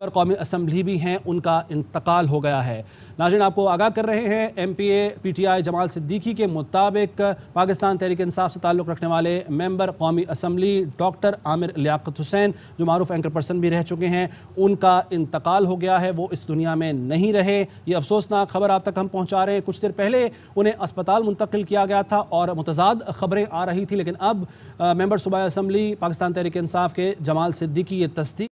पर कौमी असम्बली भी हैं उनका इंतकाल हो गया है नाजिन आपको आगाह कर रहे हैं M P A P T I Jamal Siddiqui के मुताबिक पाकिस्तान तहरीक इंसाफ से ताल्लुक़ रखने वाले मेम्बर कौमी असम्बली डॉक्टर आमिर लियाकत हुसैन जो मरूफ एंकर पर्सन भी रह चुके हैं उनका इंतकाल हो गया है वो इस दुनिया में नहीं रहे ये अफसोसनाक खबर आप तक हम पहुँचा रहे हैं कुछ देर पहले उन्हें अस्पताल मुंतकिल किया गया था और मुतजाद खबरें आ रही थी लेकिन अब मेम्बर सूबा असम्बली पाकिस्तान तहरीक इंसाफ के जमाल सिद्दीकी ये तस्दीक